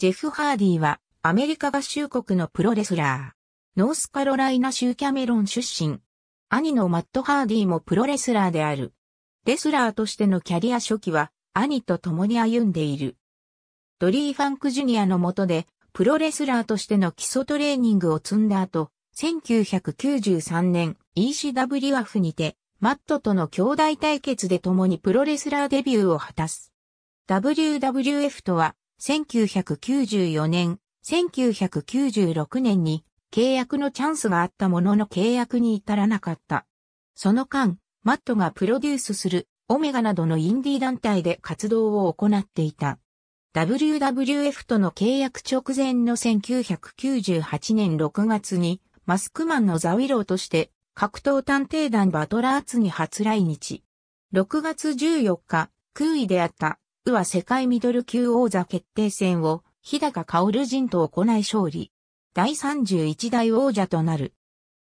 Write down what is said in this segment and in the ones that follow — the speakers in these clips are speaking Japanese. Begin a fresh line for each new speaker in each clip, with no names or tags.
ジェフ・ハーディは、アメリカ合衆国のプロレスラー。ノースカロライナ州キャメロン出身。兄のマット・ハーディもプロレスラーである。レスラーとしてのキャリア初期は、兄と共に歩んでいる。ドリー・ファンク・ジュニアの下で、プロレスラーとしての基礎トレーニングを積んだ後、1993年 ECW アフにて、マットとの兄弟対決で共にプロレスラーデビューを果たす。WWF とは、1994年、1996年に契約のチャンスがあったものの契約に至らなかった。その間、マットがプロデュースするオメガなどのインディー団体で活動を行っていた。WWF との契約直前の1998年6月にマスクマンのザウィローとして格闘探偵団バトラーツに初来日。6月14日、空位であったウは世界ミドル級王座決定戦を、日高薫陣と行い勝利。第31代王者となる。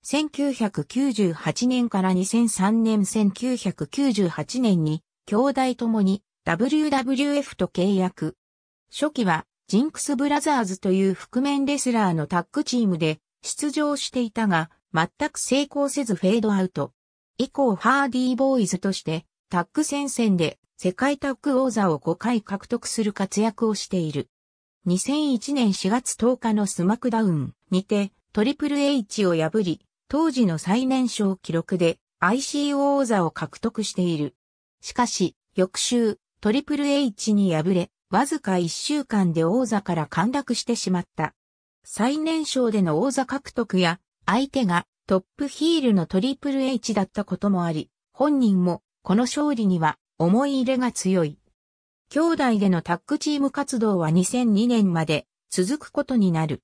1998年から2003年1998年に、兄弟ともに WWF と契約。初期は、ジンクスブラザーズという覆面レスラーのタッグチームで出場していたが、全く成功せずフェードアウト。以降ハーディーボーイズとしてタッグ戦線で世界タッグ王座を5回獲得する活躍をしている。2001年4月10日のスマクダウンにてトリプル H を破り、当時の最年少記録で ICO 王座を獲得している。しかし、翌週、トリプル H に敗れ、わずか1週間で王座から陥落してしまった。最年少での王座獲得や、相手がトップヒールのトリプル H だったこともあり、本人もこの勝利には思い入れが強い。兄弟でのタッグチーム活動は2002年まで続くことになる。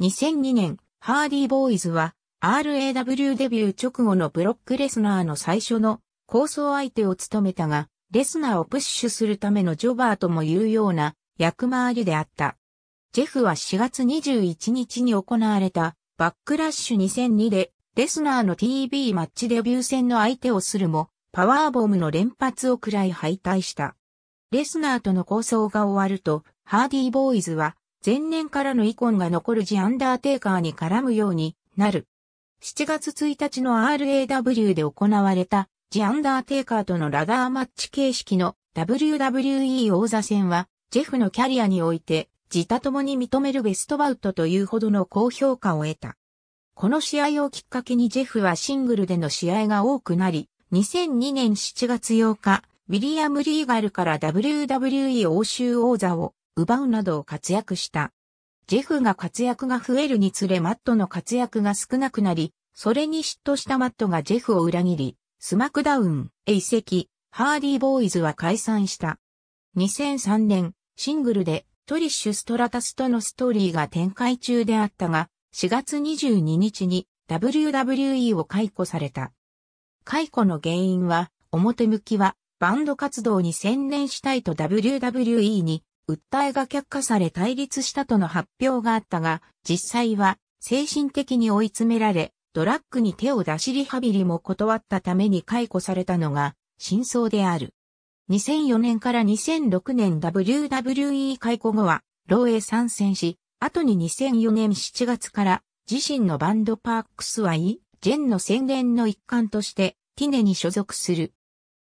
2002年、ハーディーボーイズは RAW デビュー直後のブロックレスナーの最初の構想相手を務めたが、レスナーをプッシュするためのジョバーともいうような役回りであった。ジェフは4月21日に行われたバックラッシュ2002でレスナーの TV マッチデビュー戦の相手をするも、パワーボムの連発をくらい敗退した。レスナーとの構想が終わると、ハーディーボーイズは、前年からのイコンが残るジ・アンダーテイカーに絡むようになる。7月1日の RAW で行われた、ジ・アンダーテイカーとのラダーマッチ形式の WWE 王座戦は、ジェフのキャリアにおいて、自他共に認めるベストバウトというほどの高評価を得た。この試合をきっかけにジェフはシングルでの試合が多くなり、2002年7月8日、ウィリアム・リーガルから WWE 欧州王座を奪うなどを活躍した。ジェフが活躍が増えるにつれマットの活躍が少なくなり、それに嫉妬したマットがジェフを裏切り、スマクダウンへ移籍、ハーディーボーイズは解散した。2003年、シングルでトリッシュ・ストラタスとのストーリーが展開中であったが、4月22日に WWE を解雇された。解雇の原因は、表向きは、バンド活動に専念したいと WWE に訴えが却下され対立したとの発表があったが、実際は精神的に追い詰められ、ドラッグに手を出しリハビリも断ったために解雇されたのが真相である。2004年から2006年 WWE 解雇後は、ローへ参戦し、後に2004年7月から自身のバンドパークスいい。ジェンの宣言の一環として、ティネに所属する。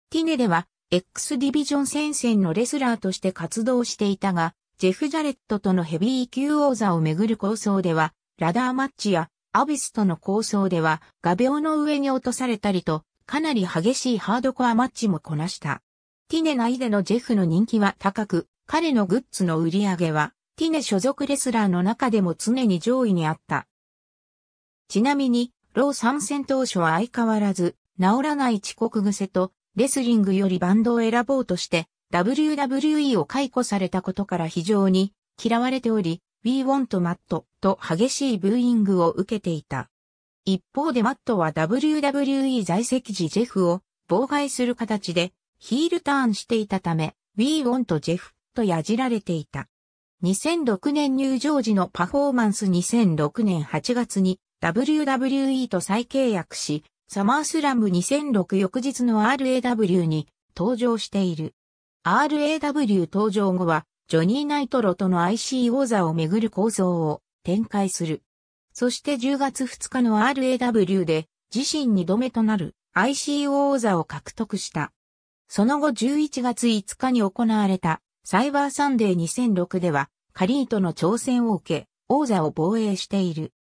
ティネでは、X ディビジョン戦線のレスラーとして活動していたが、ジェフ・ジャレットとのヘビー級王座をめぐる構想では、ラダーマッチやアビスとの構想では、画鋲の上に落とされたりと、かなり激しいハードコアマッチもこなした。ティネ内でのジェフの人気は高く、彼のグッズの売り上げは、ティネ所属レスラーの中でも常に上位にあった。ちなみに、老参戦当初は相変わらず、治らない遅刻癖と、レスリングよりバンドを選ぼうとして、WWE を解雇されたことから非常に嫌われており、We want Matt と激しいブーイングを受けていた。一方でマットは WWE 在籍時ジェフを妨害する形でヒールターンしていたため、We want Jeff とやじられていた。2006年入場時のパフォーマンス2006年8月に WWE と再契約し、サマースラム2006翌日の RAW に登場している。RAW 登場後は、ジョニー・ナイトロとの i c 王座をめぐる構造を展開する。そして10月2日の RAW で、自身2度目となる ICO 座を獲得した。その後11月5日に行われたサイバーサンデー2006では、カリーとの挑戦を受け、王座を防衛している。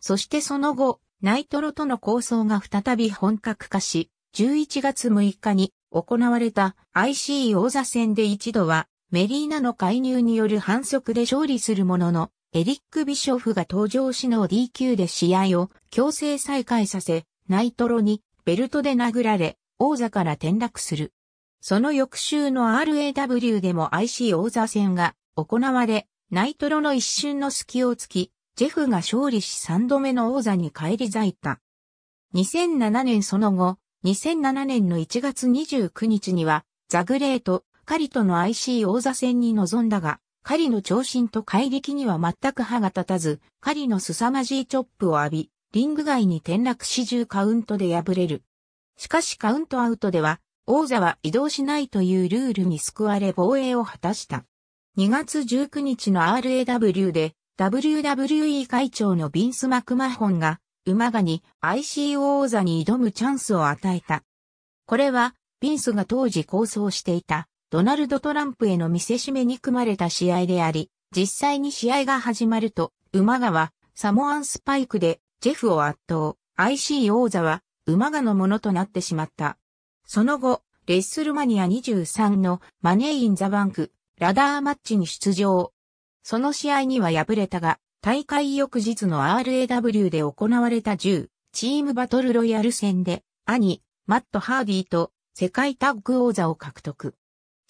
そしてその後、ナイトロとの構想が再び本格化し、11月6日に行われた IC 王座戦で一度はメリーナの介入による反則で勝利するものの、エリック・ビショフが登場しの DQ で試合を強制再開させ、ナイトロにベルトで殴られ、王座から転落する。その翌週の RAW でも IC 王座戦が行われ、ナイトロの一瞬の隙をつき、ジェフが勝利し3度目の王座に返り咲いた。2007年その後、2007年の1月29日には、ザグレート、カリとの IC 王座戦に臨んだが、カリの長身と怪力には全く歯が立たず、カリの凄まじいチョップを浴び、リング外に転落し中カウントで敗れる。しかしカウントアウトでは、王座は移動しないというルールに救われ防衛を果たした。2月19日の RAW で WWE 会長のビンス・マクマホンが、馬がに IC 王座に挑むチャンスを与えた。これは、ビンスが当時構想していた、ドナルド・トランプへの見せしめに組まれた試合であり、実際に試合が始まると、馬がは、サモアンスパイクで、ジェフを圧倒、IC 王座は、馬がのものとなってしまった。その後、レッスルマニア23のマネーイン・ザ・バンク、ラダーマッチに出場、その試合には敗れたが、大会翌日の RAW で行われた10チームバトルロイヤル戦で、兄、マット・ハーディと世界タッグ王座を獲得。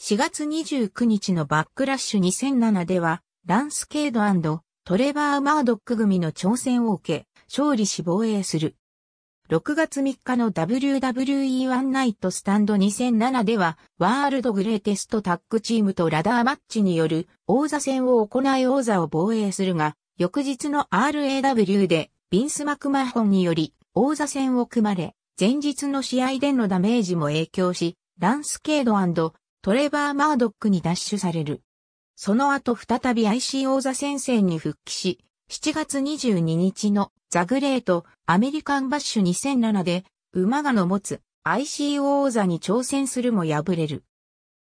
4月29日のバックラッシュ2007では、ランスケードトレバー・マードック組の挑戦を受け、勝利し防衛する。6月3日の WWE ワンナイトスタンド2007では、ワールドグレーテストタッグチームとラダーマッチによる王座戦を行い王座を防衛するが、翌日の RAW で、ビンス・マクマホンにより王座戦を組まれ、前日の試合でのダメージも影響し、ランスケードトレバー・マードックに奪取される。その後再び IC 王座戦線に復帰し、7月22日のザグレートアメリカンバッシュ2007で馬がの持つ ICO 王座に挑戦するも敗れる。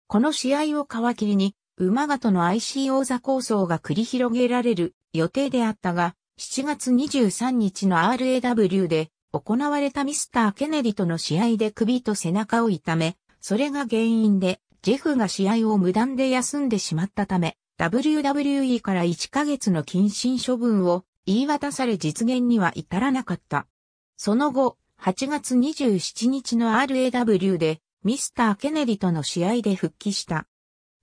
この試合を皮切りに馬がとの ICO 王座構想が繰り広げられる予定であったが、7月23日の RAW で行われたミスター・ケネディとの試合で首と背中を痛め、それが原因でジェフが試合を無断で休んでしまったため、WWE から1ヶ月の謹慎処分を言い渡され実現には至らなかった。その後、8月27日の RAW で、ミスター・ケネディとの試合で復帰した。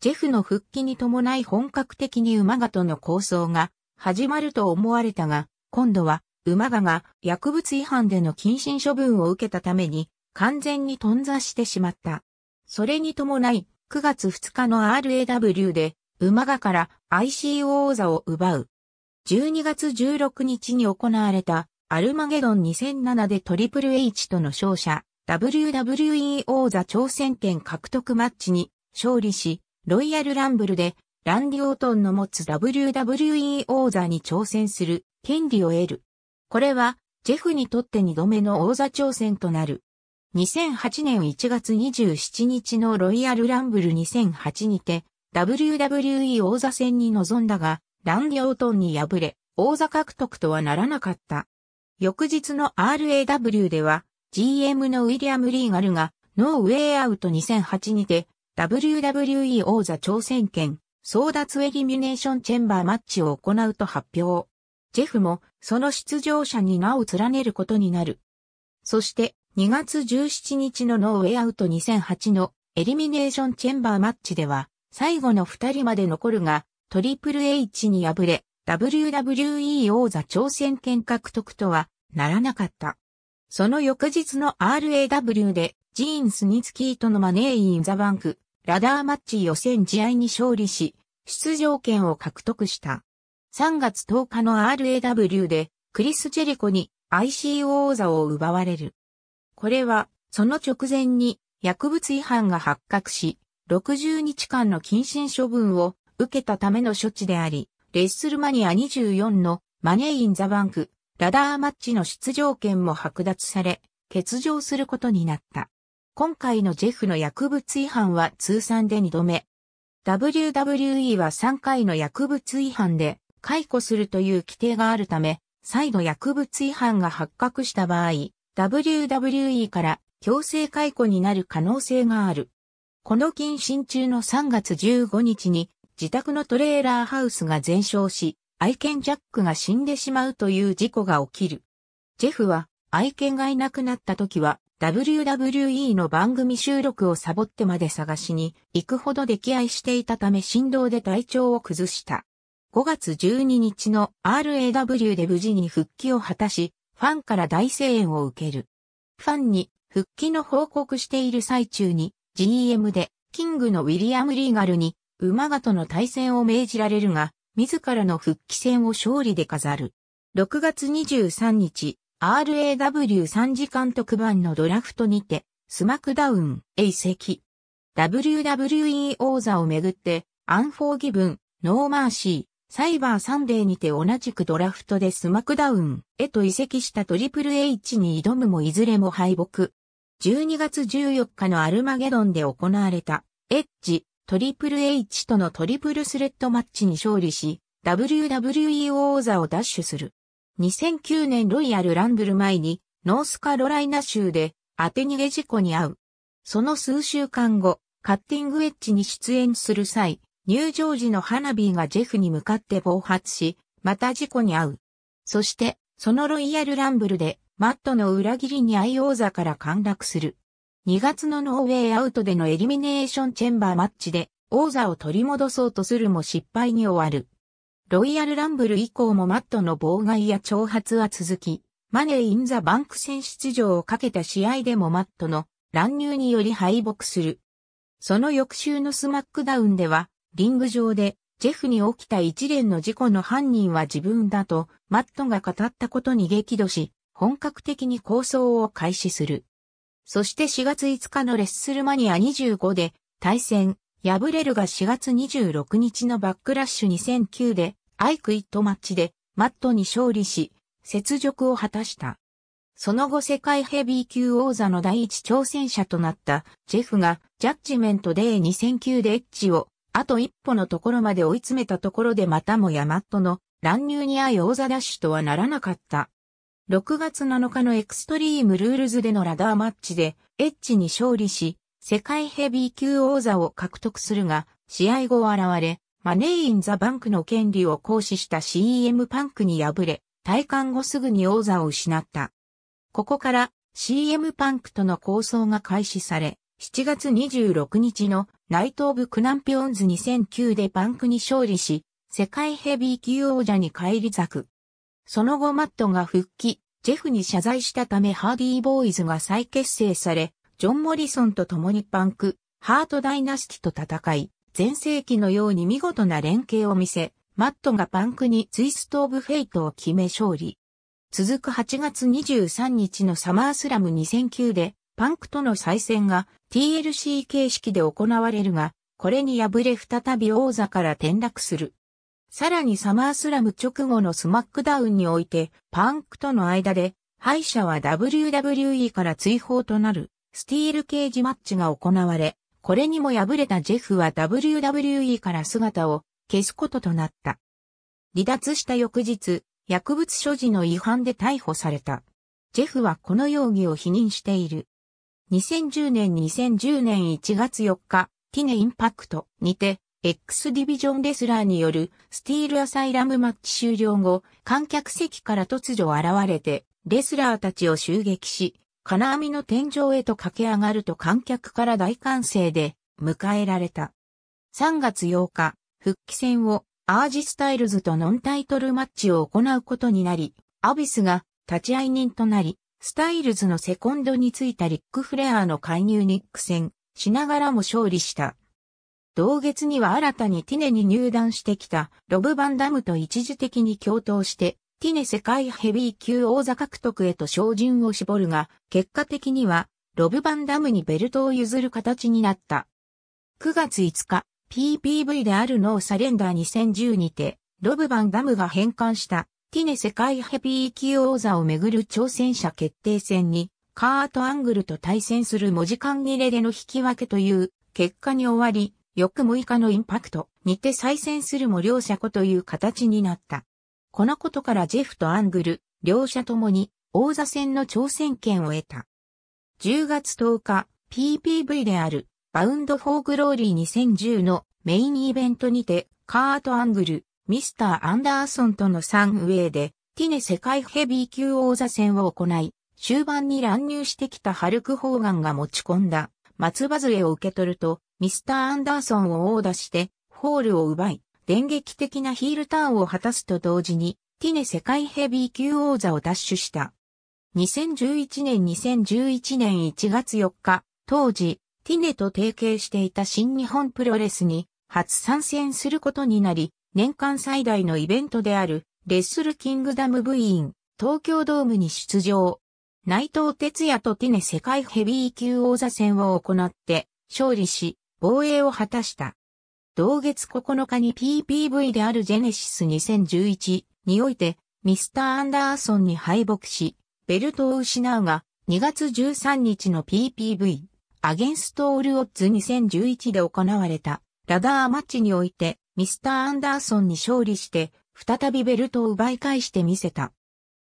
ジェフの復帰に伴い本格的に馬鹿との構想が始まると思われたが、今度は馬鹿が薬物違反での謹慎処分を受けたために完全に頓挫してしまった。それに伴い、9月2日の RAW で馬がから IC 王座を奪う。12月16日に行われたアルマゲドン2007でトリプル H との勝者 WWE 王座挑戦権獲得マッチに勝利し、ロイヤルランブルでランディ・オートンの持つ WWE 王座に挑戦する権利を得る。これはジェフにとって2度目の王座挑戦となる。2008年1月27日のロイヤルランブル2008にて WWE 王座戦に臨んだが、ランディ・オートンに敗れ、王座獲得とはならなかった。翌日の RAW では、GM のウィリアム・リーガルが、ノーウェイアウト2008にて、WWE 王座挑戦権、争奪エリミネーションチェンバーマッチを行うと発表。ジェフも、その出場者に名を連ねることになる。そして、2月17日のノーウェイアウト2008のエリミネーションチェンバーマッチでは、最後の二人まで残るが、トリプル H に敗れ、WWE 王座挑戦権獲得とはならなかった。その翌日の RAW で、ジーン・スニツキーとのマネー・イン・ザ・バンク、ラダーマッチ予選試合に勝利し、出場権を獲得した。3月10日の RAW で、クリス・ジェリコに IC 王座を奪われる。これは、その直前に薬物違反が発覚し、60日間の謹慎処分を受けたための処置であり、レッスルマニア24のマネーインザバンク、ラダーマッチの出場権も剥奪され、欠場することになった。今回のジェフの薬物違反は通算で2度目。WWE は3回の薬物違反で解雇するという規定があるため、再度薬物違反が発覚した場合、WWE から強制解雇になる可能性がある。この近親中の3月15日に自宅のトレーラーハウスが全焼し、愛犬ジャックが死んでしまうという事故が起きる。ジェフは愛犬がいなくなった時は WWE の番組収録をサボってまで探しに行くほど溺愛していたため振動で体調を崩した。5月12日の RAW で無事に復帰を果たし、ファンから大声援を受ける。ファンに復帰の報告している最中に GM で、キングのウィリアム・リーガルに、馬がとの対戦を命じられるが、自らの復帰戦を勝利で飾る。6月23日、RAW3 時間特番のドラフトにて、スマクダウンへ移籍。WWE 王座をめぐって、アンフォーギブン、ノーマーシー、サイバーサンデーにて同じくドラフトでスマクダウンへと移籍したトリプル H に挑むもいずれも敗北。12月14日のアルマゲドンで行われた、エッジ、トリプル H とのトリプルスレッドマッチに勝利し、WWE 王座を奪取する。2009年ロイヤルランブル前に、ノースカロライナ州で、当て逃げ事故に遭う。その数週間後、カッティングエッジに出演する際、入場時の花火がジェフに向かって暴発し、また事故に遭う。そして、そのロイヤルランブルで、マットの裏切りに愛王座から陥落する。2月のノーウェイアウトでのエリミネーションチェンバーマッチで王座を取り戻そうとするも失敗に終わる。ロイヤルランブル以降もマットの妨害や挑発は続き、マネー・イン・ザ・バンク戦出場をかけた試合でもマットの乱入により敗北する。その翌週のスマックダウンでは、リング上でジェフに起きた一連の事故の犯人は自分だと、マットが語ったことに激怒し、本格的に構想を開始する。そして4月5日のレッスルマニア25で対戦、敗れるが4月26日のバックラッシュ2009でアイクイットマッチでマットに勝利し、雪辱を果たした。その後世界ヘビー級王座の第一挑戦者となったジェフがジャッジメントデー2009でエッジをあと一歩のところまで追い詰めたところでまたもやマットの乱入に合い王座ダッシュとはならなかった。6月7日のエクストリームルールズでのラダーマッチで、エッジに勝利し、世界ヘビー級王座を獲得するが、試合後現れ、マネーインザバンクの権利を行使した CM パンクに敗れ、退官後すぐに王座を失った。ここから CM パンクとの構想が開始され、7月26日の内東部クナンピオンズ2009でパンクに勝利し、世界ヘビー級王者に返り咲く。その後マットが復帰、ジェフに謝罪したためハーディーボーイズが再結成され、ジョン・モリソンと共にパンク、ハート・ダイナスティと戦い、前世紀のように見事な連携を見せ、マットがパンクにツイスト・オブ・フェイトを決め勝利。続く8月23日のサマースラム2009で、パンクとの再戦が TLC 形式で行われるが、これに敗れ再び王座から転落する。さらにサマースラム直後のスマックダウンにおいて、パンクとの間で、敗者は WWE から追放となる、スティールケージマッチが行われ、これにも敗れたジェフは WWE から姿を消すこととなった。離脱した翌日、薬物所持の違反で逮捕された。ジェフはこの容疑を否認している。2010年2010年1月4日、ティネインパクトにて、X ディビジョンレスラーによるスティールアサイラムマッチ終了後、観客席から突如現れて、レスラーたちを襲撃し、金網の天井へと駆け上がると観客から大歓声で迎えられた。3月8日、復帰戦をアージスタイルズとノンタイトルマッチを行うことになり、アビスが立ち会い人となり、スタイルズのセコンドについたリック・フレアの介入に苦戦しながらも勝利した。同月には新たにティネに入団してきたロブ・バンダムと一時的に共闘して、ティネ世界ヘビー級王座獲得へと照準を絞るが、結果的には、ロブ・バンダムにベルトを譲る形になった。9月5日、PPV であるノーサレンダー2010にて、ロブ・バンダムが返還した、ティネ世界ヘビー級王座をめぐる挑戦者決定戦に、カート・アングルと対戦する文字間切れでの引き分けという結果に終わり、翌6日のインパクトにて再戦するも両者子という形になった。このことからジェフとアングル、両者ともに王座戦の挑戦権を得た。10月10日、PPV であるバウンドフォーグローリー2010のメインイベントにて、カート・アングル、ミスター・アンダーソンとの3ウェイで、ティネ世界ヘビー級王座戦を行い、終盤に乱入してきたハルク・ホーガンが持ち込んだ松葉杖を受け取ると、ミスター・アンダーソンを殴打して、ホールを奪い、電撃的なヒールターンを果たすと同時に、ティネ世界ヘビー級王座を奪取した。2011年2011年1月4日、当時、ティネと提携していた新日本プロレスに初参戦することになり、年間最大のイベントである、レッスルキングダム部員、東京ドームに出場。内藤哲也とティネ世界ヘビー級王座戦を行って、勝利し、防衛を果たした。同月9日に PPV であるジェネシス2011において、ミスター・アンダーソンに敗北し、ベルトを失うが、2月13日の PPV、アゲンスト・オール・オッズ2011で行われた、ラダーマッチにおいて、ミスター・アンダーソンに勝利して、再びベルトを奪い返してみせた。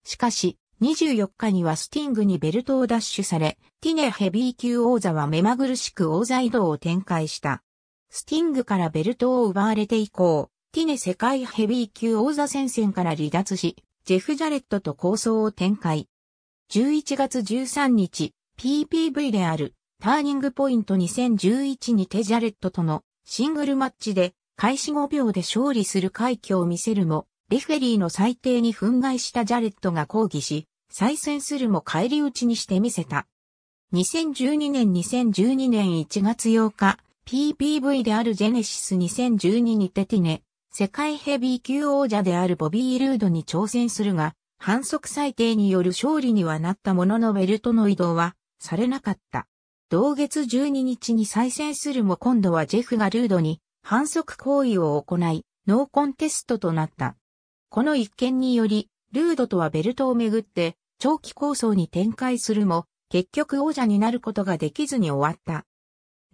しかし、24日にはスティングにベルトを奪取され、ティネヘビー級王座は目まぐるしく王座移動を展開した。スティングからベルトを奪われて以降、ティネ世界ヘビー級王座戦線から離脱し、ジェフ・ジャレットと構想を展開。11月13日、PPV である、ターニングポイント2011にテジャレットとのシングルマッチで開始5秒で勝利する快挙を見せるも、レフェリーの裁定に憤慨したジャレットが抗議し、再戦するも返り討ちにしてみせた。2012年2012年1月8日、PPV であるジェネシス2012にテティネ、世界ヘビー級王者であるボビー・ルードに挑戦するが、反則裁定による勝利にはなったもののベルトの移動はされなかった。同月12日に再戦するも今度はジェフがルードに反則行為を行い、ノーコンテストとなった。この一件により、ルードとはベルトをめぐって長期構想に展開するも、結局王者になることができずに終わった。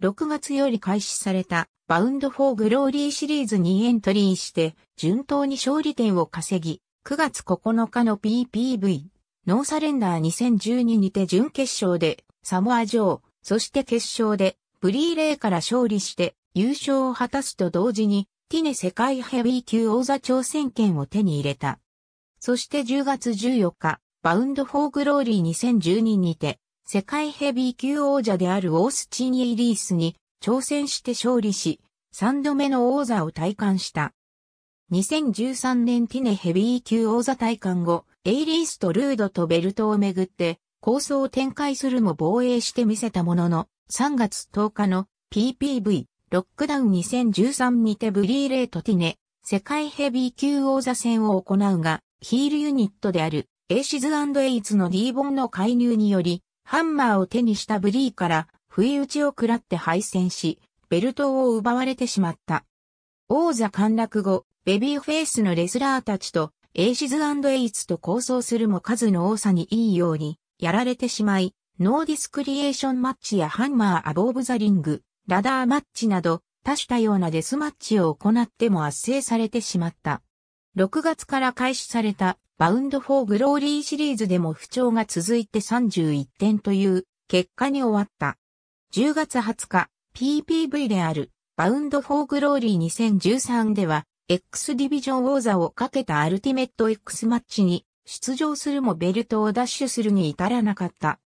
6月より開始されたバウンドフォーグローリーシリーズにエントリーして、順当に勝利点を稼ぎ、9月9日の PPV、ノーサレンダー2012にて準決勝でサモア上、そして決勝でブリーレイから勝利して優勝を果たすと同時にティネ世界ヘビー級王座挑戦権を手に入れた。そして10月14日、バウンドフォーグローリー2 0 1人にて、世界ヘビー級王者であるオースチン・イリースに挑戦して勝利し、3度目の王座を体感した。2013年ティネヘビー級王座体感後、エイリースとルードとベルトをめぐって、構想を展開するも防衛してみせたものの、3月10日の PPV ロックダウン2013にてブリーレイとティネ、世界ヘビー級王座戦を行うが、ヒールユニットである、エイシズエイズの D ボンの介入により、ハンマーを手にしたブリーから、不意打ちを食らって敗戦し、ベルトを奪われてしまった。王座陥落後、ベビーフェイスのレスラーたちと、エイシズエイズと構想するも数の多さにいいように、やられてしまい、ノーディスクリエーションマッチやハンマーアボーブザリング、ラダーマッチなど多種多様なデスマッチを行っても圧制されてしまった。6月から開始されたバウンド・フォー・グローリーシリーズでも不調が続いて31点という結果に終わった。10月20日、PPV であるバウンド・フォー・グローリー2013では X ディビジョン王座をかけたアルティメット X マッチに出場するもベルトを奪取するに至らなかった。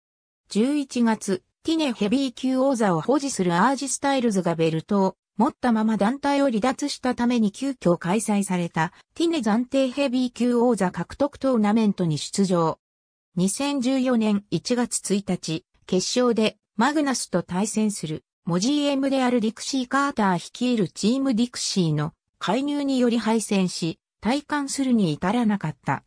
11月、ティネヘビー級王座を保持するアージスタイルズがベルトを持ったまま団体を離脱したために急遽開催されたティネ暫定ヘビー級王座獲得トーナメントに出場。2014年1月1日、決勝でマグナスと対戦する、モジ GM であるディクシー・カーター率いるチームディクシーの介入により敗戦し、退官するに至らなかった。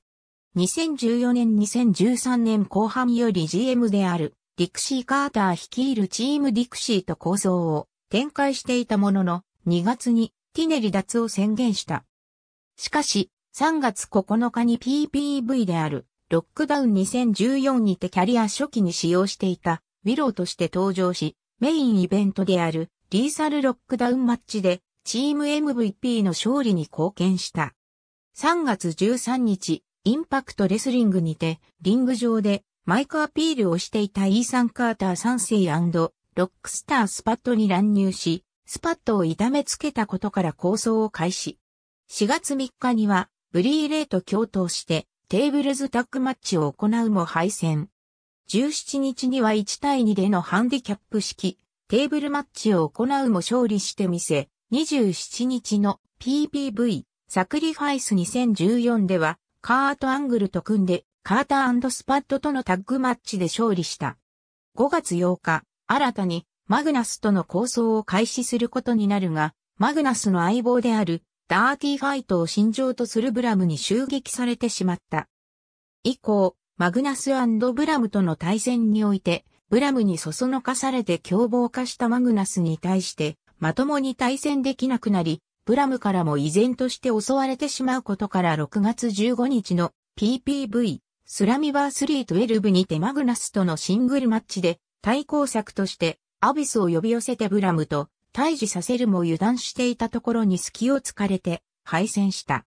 2014年2013年後半より GM であるディクシー・カーター率いるチームディクシーと構想を展開していたものの、2月にティネリ脱を宣言した。しかし、3月9日に PPV であるロックダウン2014にてキャリア初期に使用していたウィローとして登場し、メインイベントであるリーサルロックダウンマッチでチーム MVP の勝利に貢献した。3月13日、インパクトレスリングにてリング上でマイクアピールをしていたイーサン・カーター3世ロックスター・スパットに乱入し、スパットを痛めつけたことから構想を開始。4月3日には、ブリーレイと共闘して、テーブルズタッグマッチを行うも敗戦。17日には1対2でのハンディキャップ式、テーブルマッチを行うも勝利してみせ、27日の PPV、サクリファイス2014では、カートアングルと組んでカータースパッドとのタッグマッチで勝利した。5月8日、新たにマグナスとの構想を開始することになるが、マグナスの相棒であるダーティーファイトを心情とするブラムに襲撃されてしまった。以降、マグナスブラムとの対戦において、ブラムにそそのかされて凶暴化したマグナスに対して、まともに対戦できなくなり、ブラムからも依然として襲われてしまうことから6月15日の PPV スラミバー312にてマグナスとのシングルマッチで対抗策としてアビスを呼び寄せてブラムと対峙させるも油断していたところに隙を突かれて敗戦した。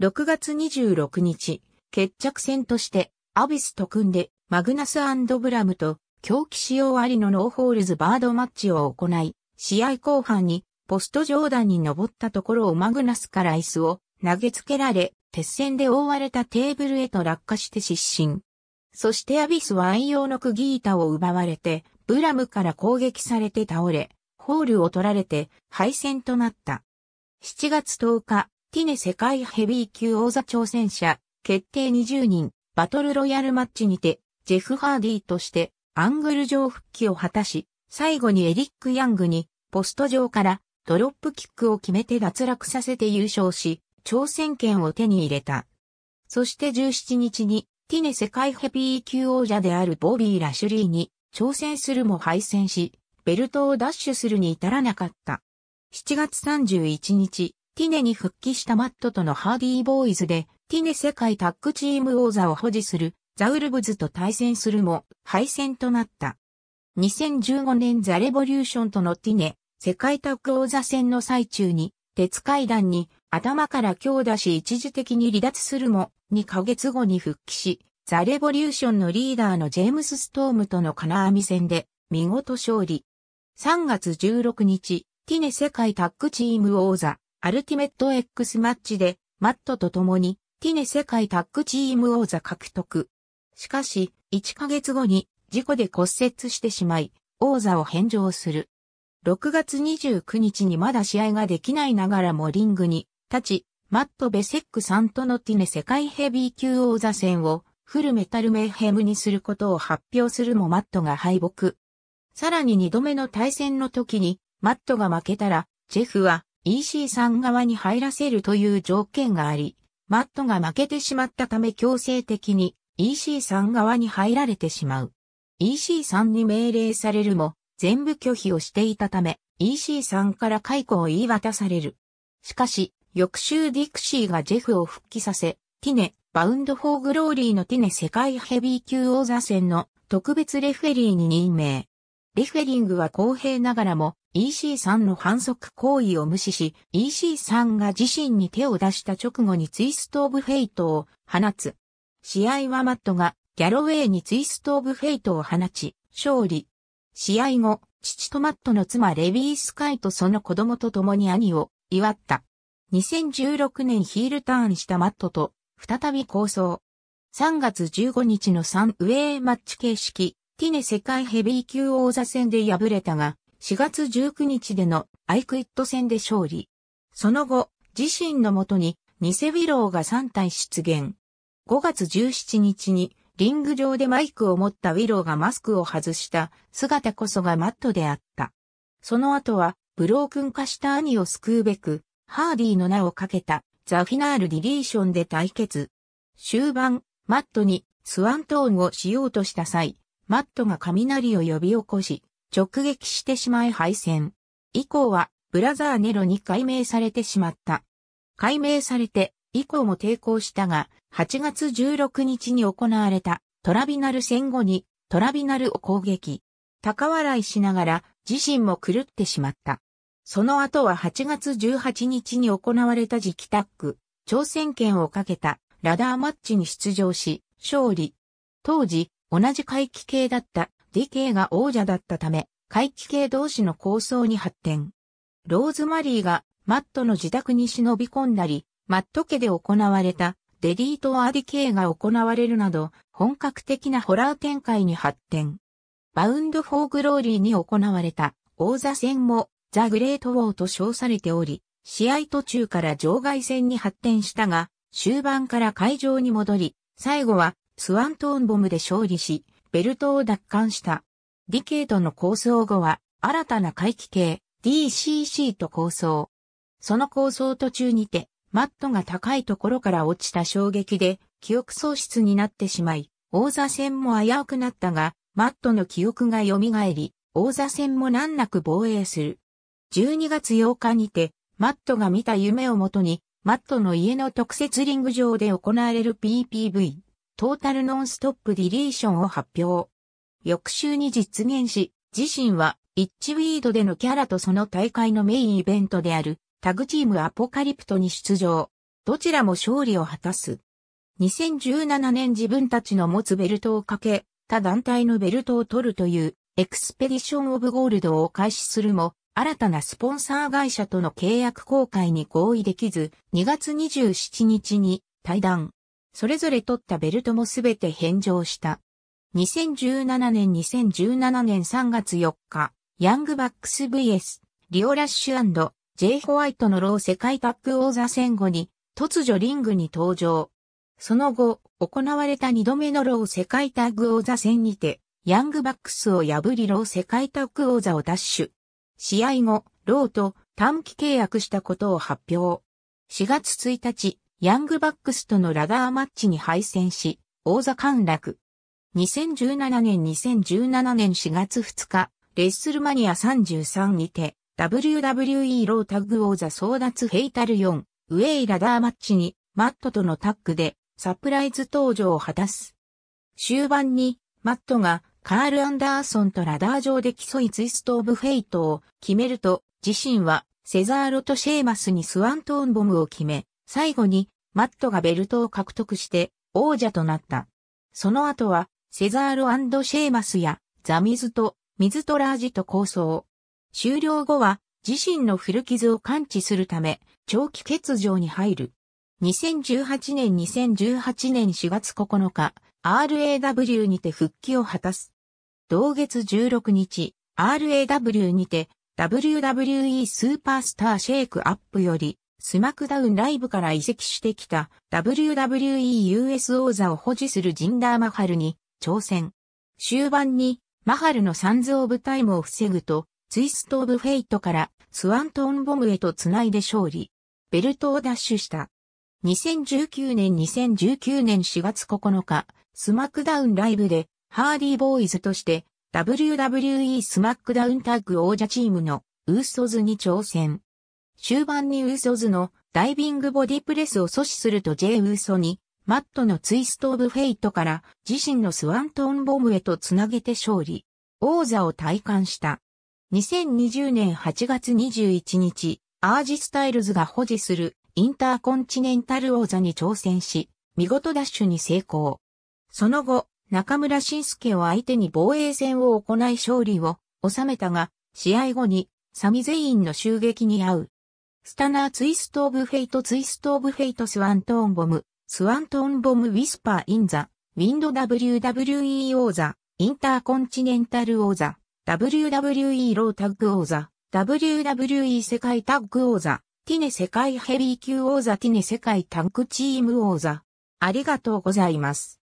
6月26日、決着戦としてアビスと組んでマグナスブラムと狂気使用ありのノーホールズバードマッチを行い、試合後半にポスト上段に登ったところをマグナスから椅子を投げつけられ、鉄線で覆われたテーブルへと落下して失神。そしてアビスは愛用の釘板を奪われて、ブラムから攻撃されて倒れ、ホールを取られて敗戦となった。7月10日、ティネ世界ヘビー級王座挑戦者、決定20人、バトルロイヤルマッチにて、ジェフ・ハーディーとして、アングル上復帰を果たし、最後にエリック・ヤングに、ポスト上から、ドロップキックを決めて脱落させて優勝し、挑戦権を手に入れた。そして17日に、ティネ世界ヘビー級王者であるボビー・ラシュリーに挑戦するも敗戦し、ベルトを奪取するに至らなかった。7月31日、ティネに復帰したマットとのハーディーボーイズで、ティネ世界タッグチーム王座を保持するザウルブズと対戦するも敗戦となった。2015年ザレボリューションとのティネ世界タッグ王座戦の最中に鉄階段に頭から強打し一時的に離脱するも、2ヶ月後に復帰し、ザ・レボリューションのリーダーのジェームス・ストームとの金網戦で、見事勝利。3月16日、ティネ世界タッグチーム王座、アルティメット X マッチで、マットと共に、ティネ世界タッグチーム王座獲得。しかし、1ヶ月後に、事故で骨折してしまい、王座を返上する。6月29日にまだ試合ができないながらもリングにたち、マット・ベセック・サントノティネ世界ヘビー級王座戦をフルメタルメイヘムにすることを発表するもマットが敗北。さらに二度目の対戦の時に、マットが負けたら、ジェフは EC さん側に入らせるという条件があり、マットが負けてしまったため強制的に EC さん側に入られてしまう。EC さんに命令されるも、全部拒否をしていたため、EC さんから解雇を言い渡される。しかし、翌週ディクシーがジェフを復帰させ、ティネ、バウンドフォーグローリーのティネ世界ヘビー級王座戦の特別レフェリーに任命。レフェリングは公平ながらも EC3 の反則行為を無視し、EC3 が自身に手を出した直後にツイストオブフェイトを放つ。試合はマットがギャロウェイにツイストオブフェイトを放ち、勝利。試合後、父とマットの妻レビー・スカイとその子供と共に兄を祝った。2016年ヒールターンしたマットと、再び構想。3月15日の3ウェイマッチ形式、ティネ世界ヘビー級王座戦で敗れたが、4月19日でのアイクイット戦で勝利。その後、自身のもとに、ニセウィローが3体出現。5月17日に、リング上でマイクを持ったウィローがマスクを外した姿こそがマットであった。その後は、ブロー君化した兄を救うべく、ハーディの名をかけたザ・フィナール・ディリーションで対決。終盤、マットにスワントーンをしようとした際、マットが雷を呼び起こし、直撃してしまい敗戦。以降は、ブラザーネロに解明されてしまった。解明されて、以降も抵抗したが、8月16日に行われたトラビナル戦後にトラビナルを攻撃。高笑いしながら自身も狂ってしまった。その後は8月18日に行われた時期タッグ、挑戦権をかけたラダーマッチに出場し、勝利。当時、同じ回帰系だった DK が王者だったため、回帰系同士の構想に発展。ローズマリーがマットの自宅に忍び込んだり、マット家で行われたデリートアディケイが行われるなど、本格的なホラー展開に発展。バウンドフォーグローリーに行われた王座戦もザ・グレート・ウォーと称されており、試合途中から場外戦に発展したが、終盤から会場に戻り、最後はスワントーンボムで勝利し、ベルトを奪還した。ディケートの構想後は、新たな回帰系 DCC と構想。その構想途中にて、マットが高いところから落ちた衝撃で、記憶喪失になってしまい、王座戦も危うくなったが、マットの記憶が蘇り、王座戦も難なく防衛する。12月8日にて、マットが見た夢をもとに、マットの家の特設リング上で行われる PPV、トータルノンストップディリーションを発表。翌週に実現し、自身は、イッチウィードでのキャラとその大会のメインイベントである、タグチームアポカリプトに出場。どちらも勝利を果たす。2017年自分たちの持つベルトをかけ、他団体のベルトを取るという、エクスペディション・オブ・ゴールドを開始するも、新たなスポンサー会社との契約公開に合意できず、2月27日に対談。それぞれ取ったベルトもすべて返上した。2017年2017年3月4日、ヤングバックス VS、リオラッシュ &J ホワイトのロー世界タッグ王座戦後に、突如リングに登場。その後、行われた2度目のロー世界タッグ王座戦にて、ヤングバックスを破りロー世界タッグ王座を奪取。試合後、ローと短期契約したことを発表。4月1日、ヤングバックスとのラダーマッチに敗戦し、王座陥落。2017年2017年4月2日、レッスルマニア33にて、WWE ロータグ王座争奪フェイタル4、ウェイラダーマッチに、マットとのタッグで、サプライズ登場を果たす。終盤に、マットがカール・アンダーソンとラダー上で競いツイスト・オブ・フェイトを決めると、自身はセザーロとシェーマスにスワントーンボムを決め、最後にマットがベルトを獲得して王者となった。その後はセザーロシェーマスやザミズとミズトラージと構想。終了後は自身の古傷を感知するため長期欠場に入る。2018年2018年4月9日 RAW にて復帰を果たす。同月16日、RAW にて、WWE スーパースターシェイクアップより、スマクダウンライブから移籍してきた WWE US 王座を保持するジンダーマハルに挑戦。終盤にマハルのサンズオブタイムを防ぐと、ツイストオブフェイトからスワントーンボムへと繋いで勝利。ベルトを奪取した。2019年2019年4月9日、スマクダウンライブでハーディーボーイズとして WWE スマックダウンタッグ王者チームのウーソズに挑戦。終盤にウーソズのダイビングボディプレスを阻止すると J ウーソにマットのツイストオブフェイトから自身のスワントーンボムへとつなげて勝利。王座を体感した。2020年8月21日、アージスタイルズが保持するインターコンチネンタル王座に挑戦し、見事ダッシュに成功。その後、中村晋介を相手に防衛戦を行い勝利を収めたが、試合後にサミゼインの襲撃に遭う。スタナーツイストオブフェイトツイストオブフェイトスワントーンボム、スワントーンボムウィスパーインザ、ウィンド WWE 王座、インターコンチネンタル王座、WWE ロータッグ王座、WWE 世界タッグ王座、ティネ世界ヘビー級王座ティネ世界タッグチーム王座。ありがとうございます。